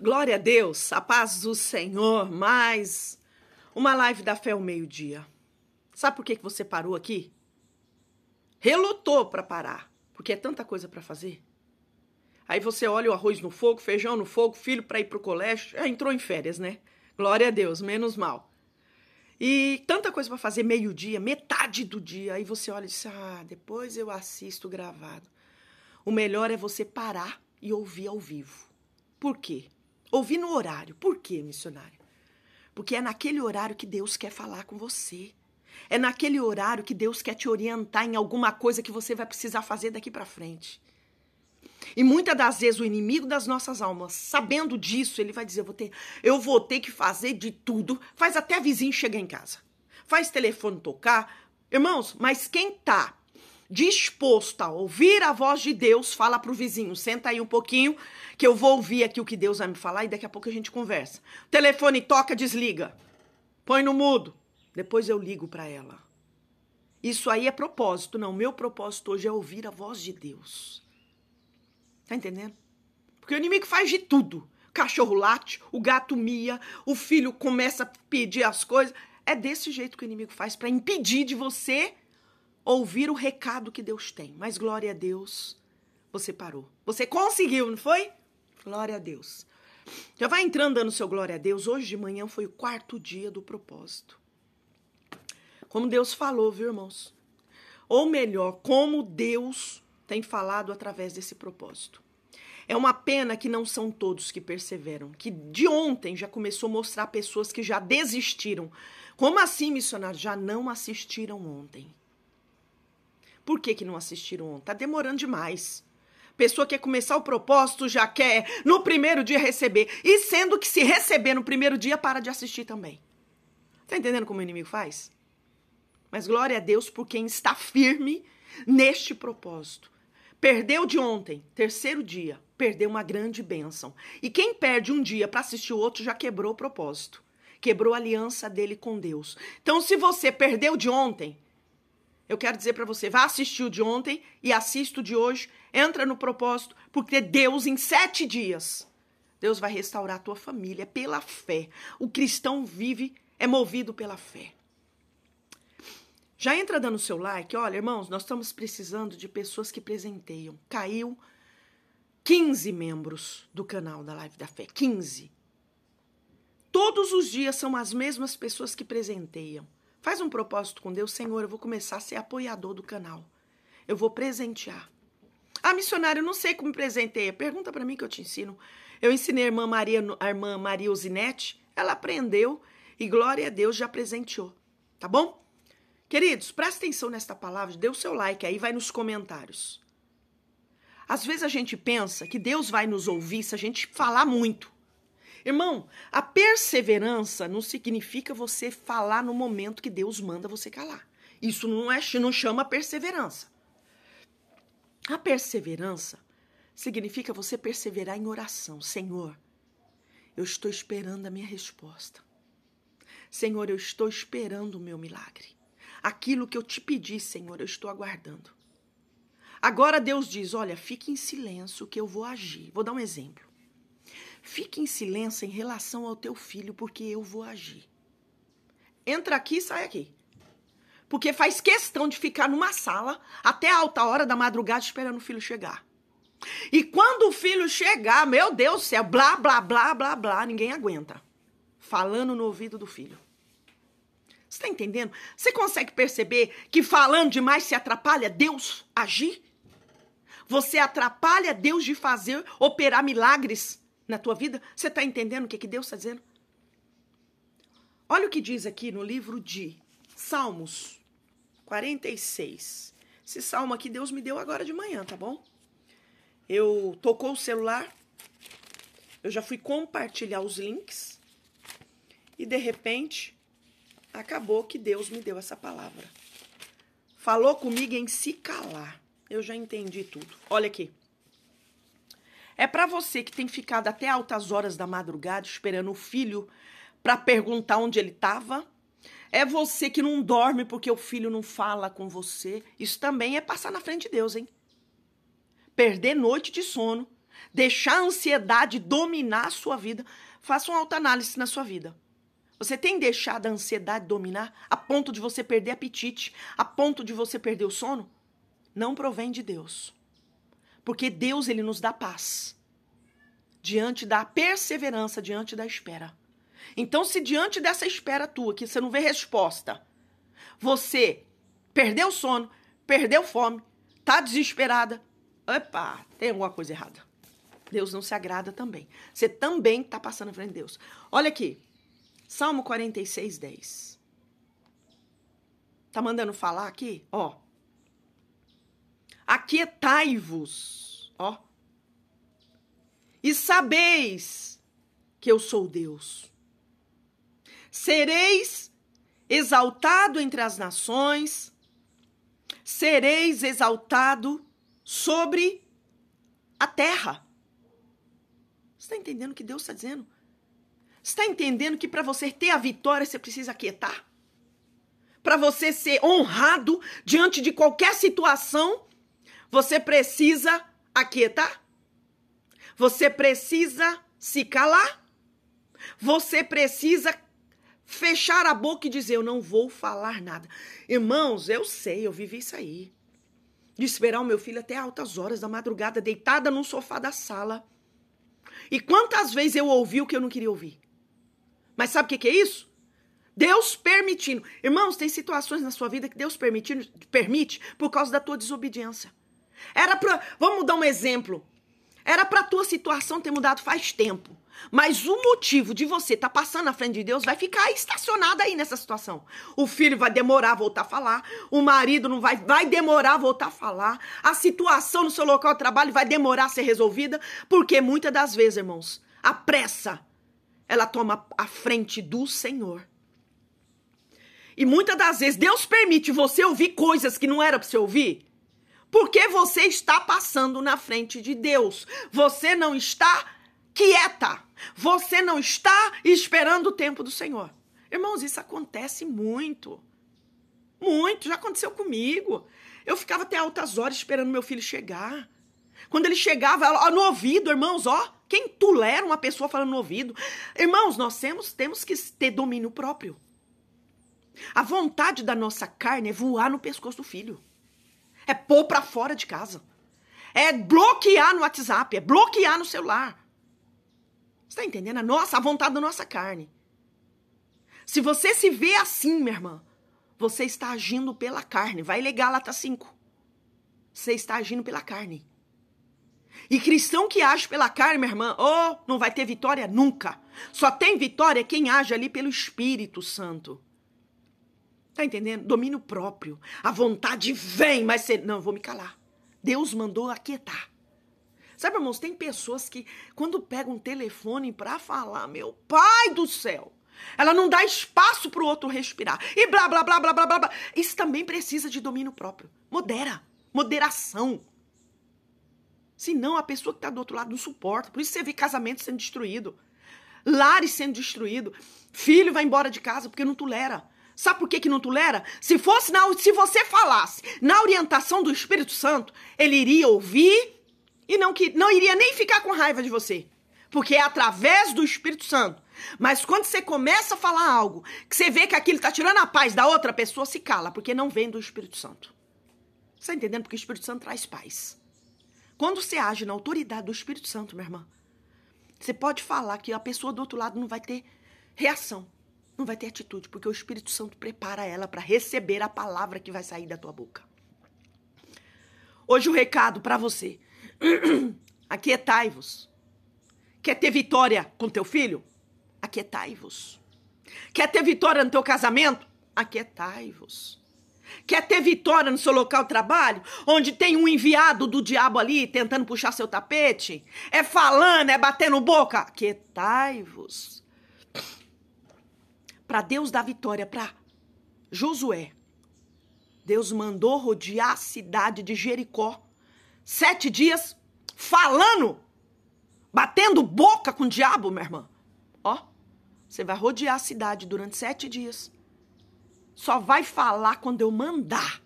Glória a Deus, a paz do Senhor, mais uma live da fé ao meio-dia. Sabe por que, que você parou aqui? Relutou para parar, porque é tanta coisa para fazer. Aí você olha o arroz no fogo, feijão no fogo, filho para ir pro colégio, já entrou em férias, né? Glória a Deus, menos mal. E tanta coisa para fazer, meio-dia, metade do dia. Aí você olha e diz: "Ah, depois eu assisto gravado". O melhor é você parar e ouvir ao vivo. Por quê? Ouvi no horário. Por quê, missionária? Porque é naquele horário que Deus quer falar com você. É naquele horário que Deus quer te orientar em alguma coisa que você vai precisar fazer daqui para frente. E muitas das vezes o inimigo das nossas almas, sabendo disso, ele vai dizer: eu vou ter, eu vou ter que fazer de tudo. Faz até a vizinha chegar em casa. Faz telefone tocar. Irmãos, mas quem tá disposto a ouvir a voz de Deus, fala para o vizinho, senta aí um pouquinho, que eu vou ouvir aqui o que Deus vai me falar e daqui a pouco a gente conversa. O telefone toca, desliga. Põe no mudo. Depois eu ligo para ela. Isso aí é propósito, não. Meu propósito hoje é ouvir a voz de Deus. Tá entendendo? Porque o inimigo faz de tudo. O cachorro late, o gato mia, o filho começa a pedir as coisas. É desse jeito que o inimigo faz para impedir de você ouvir o recado que Deus tem. Mas glória a Deus, você parou. Você conseguiu, não foi? Glória a Deus. Já vai entrando dando seu glória a Deus. Hoje de manhã foi o quarto dia do propósito. Como Deus falou, viu, irmãos? Ou melhor, como Deus tem falado através desse propósito. É uma pena que não são todos que perseveram, que de ontem já começou a mostrar pessoas que já desistiram. Como assim, missionários Já não assistiram ontem. Por que, que não assistiram ontem? Tá demorando demais. Pessoa quer começar o propósito, já quer no primeiro dia receber. E sendo que se receber no primeiro dia, para de assistir também. Tá entendendo como o inimigo faz? Mas glória a Deus por quem está firme neste propósito. Perdeu de ontem, terceiro dia, perdeu uma grande bênção. E quem perde um dia para assistir o outro já quebrou o propósito, quebrou a aliança dele com Deus. Então, se você perdeu de ontem, eu quero dizer para você, vá assistir o de ontem e assista o de hoje. Entra no propósito, porque Deus em sete dias, Deus vai restaurar a tua família pela fé. O cristão vive, é movido pela fé. Já entra dando seu like. Olha, irmãos, nós estamos precisando de pessoas que presenteiam. Caiu 15 membros do canal da Live da Fé. 15. Todos os dias são as mesmas pessoas que presenteiam. Faz um propósito com Deus, Senhor, eu vou começar a ser apoiador do canal. Eu vou presentear. Ah, missionário, eu não sei como presenteia. Pergunta para mim que eu te ensino. Eu ensinei a irmã Maria, a irmã Maria Usinete, ela aprendeu e glória a Deus já presenteou. Tá bom? Queridos, presta atenção nesta palavra, dê o seu like aí, vai nos comentários. Às vezes a gente pensa que Deus vai nos ouvir se a gente falar muito. Irmão, a perseverança não significa você falar no momento que Deus manda você calar. Isso não é, não chama perseverança. A perseverança significa você perseverar em oração. Senhor, eu estou esperando a minha resposta. Senhor, eu estou esperando o meu milagre. Aquilo que eu te pedi, Senhor, eu estou aguardando. Agora Deus diz: Olha, fique em silêncio que eu vou agir. Vou dar um exemplo. Fique em silêncio em relação ao teu filho, porque eu vou agir. Entra aqui e sai aqui. Porque faz questão de ficar numa sala até alta hora da madrugada esperando o filho chegar. E quando o filho chegar, meu Deus do céu, blá, blá, blá, blá, blá, ninguém aguenta. Falando no ouvido do filho. Você tá entendendo? Você consegue perceber que falando demais se atrapalha Deus agir? Você atrapalha Deus de fazer, operar milagres na tua vida? Você está entendendo o que, é que Deus está dizendo? Olha o que diz aqui no livro de Salmos 46. Esse salmo aqui Deus me deu agora de manhã, tá bom? Eu tocou o celular, eu já fui compartilhar os links e de repente acabou que Deus me deu essa palavra. Falou comigo em se calar. Eu já entendi tudo. Olha aqui. É para você que tem ficado até altas horas da madrugada esperando o filho para perguntar onde ele estava. É você que não dorme porque o filho não fala com você. Isso também é passar na frente de Deus, hein? Perder noite de sono, deixar a ansiedade dominar a sua vida. Faça uma autoanálise na sua vida. Você tem deixado a ansiedade dominar a ponto de você perder apetite, a ponto de você perder o sono? Não provém de Deus. Porque Deus ele nos dá paz diante da perseverança, diante da espera. Então, se diante dessa espera tua, que você não vê resposta, você perdeu sono, perdeu fome, tá desesperada, opa, tem alguma coisa errada. Deus não se agrada também. Você também tá passando frente de Deus. Olha aqui, Salmo 46, 10. Tá mandando falar aqui? Ó aquietai-vos, ó, e sabeis que eu sou Deus. Sereis exaltado entre as nações, sereis exaltado sobre a terra. Você está entendendo o que Deus está dizendo? Você está entendendo que para você ter a vitória você precisa aquietar? Para você ser honrado diante de qualquer situação, você precisa aquietar. Você precisa se calar. Você precisa fechar a boca e dizer: Eu não vou falar nada. Irmãos, eu sei, eu vivi isso aí. De esperar o meu filho até altas horas da madrugada, deitada no sofá da sala. E quantas vezes eu ouvi o que eu não queria ouvir? Mas sabe o que, é isso? Deus permitindo. Irmãos, tem situações na sua vida que Deus permitindo, permite por causa da tua desobediência. Era para, vamos dar um exemplo. Era para tua situação ter mudado faz tempo. Mas o motivo de você estar tá passando na frente de Deus vai ficar estacionado aí nessa situação. O filho vai demorar a voltar a falar, o marido não vai, vai demorar a voltar a falar, a situação no seu local de trabalho vai demorar a ser resolvida, porque muitas das vezes, irmãos, a pressa ela toma a frente do Senhor. E muitas das vezes Deus permite você ouvir coisas que não era para você ouvir porque você está passando na frente de Deus. Você não está quieta. Você não está esperando o tempo do Senhor. Irmãos, isso acontece muito. Muito, já aconteceu comigo. Eu ficava até altas horas esperando meu filho chegar. Quando ele chegava, ó, no ouvido, irmãos, ó, quem tolera uma pessoa falando no ouvido? Irmãos, nós temos, temos que ter domínio próprio. A vontade da nossa carne é voar no pescoço do filho é pôr para fora de casa. É bloquear no WhatsApp, é bloquear no celular. Você tá entendendo? A nossa, a vontade da nossa carne. Se você se vê assim, minha irmã, você está agindo pela carne. Vai legal, lata tá cinco. Você está agindo pela carne. E cristão que age pela carne, minha irmã, oh, não vai ter vitória nunca. Só tem vitória quem age ali pelo Espírito Santo. Tá entendendo? Domínio próprio. A vontade vem, mas você. Não, eu vou me calar. Deus mandou aquietar. Sabe, irmãos, tem pessoas que, quando pegam um telefone para falar, meu pai do céu, ela não dá espaço para o outro respirar. E blá, blá, blá, blá, blá, blá, blá. Isso também precisa de domínio próprio. Modera. Moderação. Senão, a pessoa que está do outro lado não suporta. Por isso você vê casamento sendo destruído. Lares sendo destruído. Filho vai embora de casa porque não tolera. Sabe por que, que não tolera? Se fosse na, se você falasse na orientação do Espírito Santo, ele iria ouvir e não que não iria nem ficar com raiva de você, porque é através do Espírito Santo. Mas quando você começa a falar algo que você vê que aquilo está tirando a paz da outra pessoa, se cala, porque não vem do Espírito Santo. Você está entendendo? Porque o Espírito Santo traz paz. Quando você age na autoridade do Espírito Santo, minha irmã, você pode falar que a pessoa do outro lado não vai ter reação. Não vai ter atitude, porque o Espírito Santo prepara ela para receber a palavra que vai sair da tua boca. Hoje o um recado para você. Aquietai-vos. Quer ter vitória com teu filho? Aquietai-vos. Quer ter vitória no teu casamento? Aquietai-vos. Quer ter vitória no seu local de trabalho? Onde tem um enviado do diabo ali tentando puxar seu tapete? É falando, é batendo boca? Aquietai-vos para Deus dar vitória para Josué, Deus mandou rodear a cidade de Jericó sete dias falando, batendo boca com o diabo, minha irmã. Ó, você vai rodear a cidade durante sete dias. Só vai falar quando eu mandar.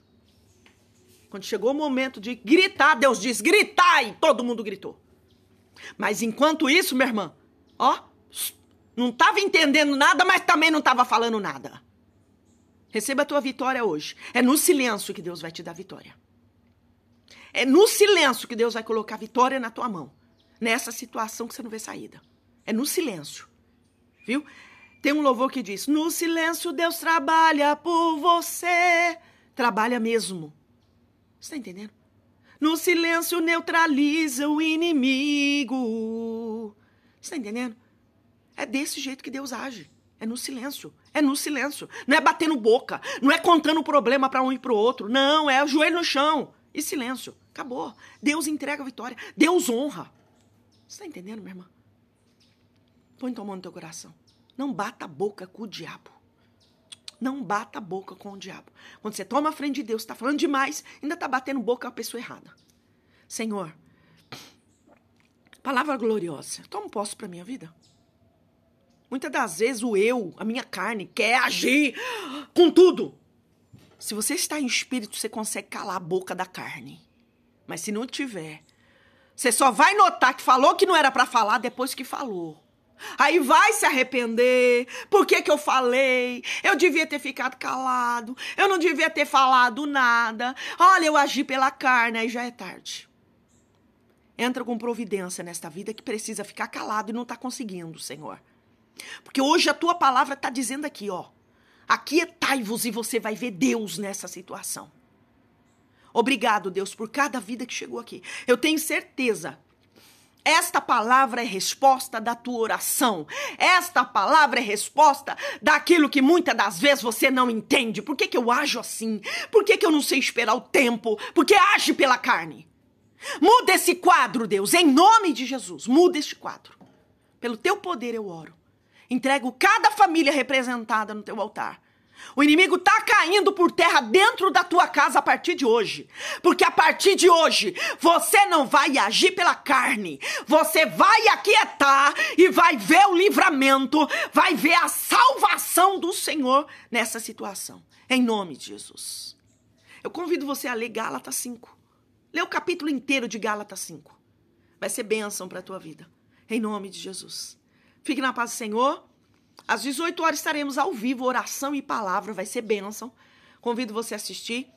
Quando chegou o momento de gritar, Deus diz: gritai! Todo mundo gritou. Mas enquanto isso, minha irmã, ó, não estava entendendo nada, mas também não estava falando nada. Receba a tua vitória hoje. É no silêncio que Deus vai te dar vitória. É no silêncio que Deus vai colocar vitória na tua mão. Nessa situação que você não vê saída. É no silêncio. Viu? Tem um louvor que diz: No silêncio Deus trabalha por você. Trabalha mesmo. Você está entendendo? No silêncio neutraliza o inimigo. Você está entendendo? É desse jeito que Deus age. É no silêncio. É no silêncio. Não é batendo boca. Não é contando o problema para um e para o outro. Não, é o joelho no chão e silêncio. Acabou. Deus entrega a vitória. Deus honra. Você está entendendo, minha irmã? Põe tua mão no teu coração. Não bata a boca com o diabo. Não bata a boca com o diabo. Quando você toma a frente de Deus, está falando demais, ainda está batendo boca com a pessoa errada. Senhor, palavra gloriosa. Toma um posse para minha vida. Muitas das vezes o eu, a minha carne, quer agir com tudo. Se você está em espírito, você consegue calar a boca da carne. Mas se não tiver, você só vai notar que falou que não era para falar depois que falou. Aí vai se arrepender. Por que, que eu falei? Eu devia ter ficado calado. Eu não devia ter falado nada. Olha, eu agi pela carne. Aí já é tarde. Entra com providência nesta vida que precisa ficar calado e não está conseguindo, Senhor. Porque hoje a tua palavra está dizendo aqui, ó. Aquietai-vos e você vai ver Deus nessa situação. Obrigado, Deus, por cada vida que chegou aqui. Eu tenho certeza. Esta palavra é resposta da tua oração. Esta palavra é resposta daquilo que muitas das vezes você não entende. Por que, que eu ajo assim? Por que, que eu não sei esperar o tempo? Porque age pela carne. Muda esse quadro, Deus, em nome de Jesus. Muda este quadro. Pelo teu poder eu oro. Entrego cada família representada no teu altar. O inimigo está caindo por terra dentro da tua casa a partir de hoje. Porque a partir de hoje, você não vai agir pela carne. Você vai aquietar e vai ver o livramento, vai ver a salvação do Senhor nessa situação. Em nome de Jesus. Eu convido você a ler Gálatas 5. Lê o capítulo inteiro de Gálatas 5. Vai ser bênção para a tua vida. Em nome de Jesus. Fique na paz do Senhor. Às 18 horas estaremos ao vivo, oração e palavra, vai ser bênção. Convido você a assistir.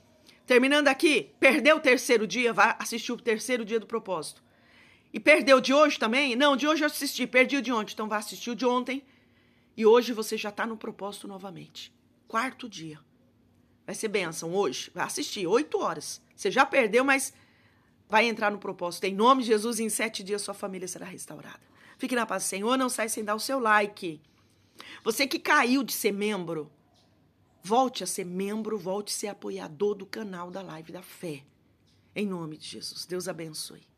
Terminando aqui, perdeu o terceiro dia, vai assistir o terceiro dia do propósito. E perdeu de hoje também? Não, de hoje eu assisti, perdi o de ontem, então vai assistir o de ontem. E hoje você já está no propósito novamente. Quarto dia. Vai ser bênção hoje. Vai assistir, 8 horas. Você já perdeu, mas vai entrar no propósito. Em nome de Jesus, em sete dias sua família será restaurada. Fique na paz do Senhor, não sai sem dar o seu like. Você que caiu de ser membro, volte a ser membro, volte a ser apoiador do canal da Live da Fé. Em nome de Jesus, Deus abençoe.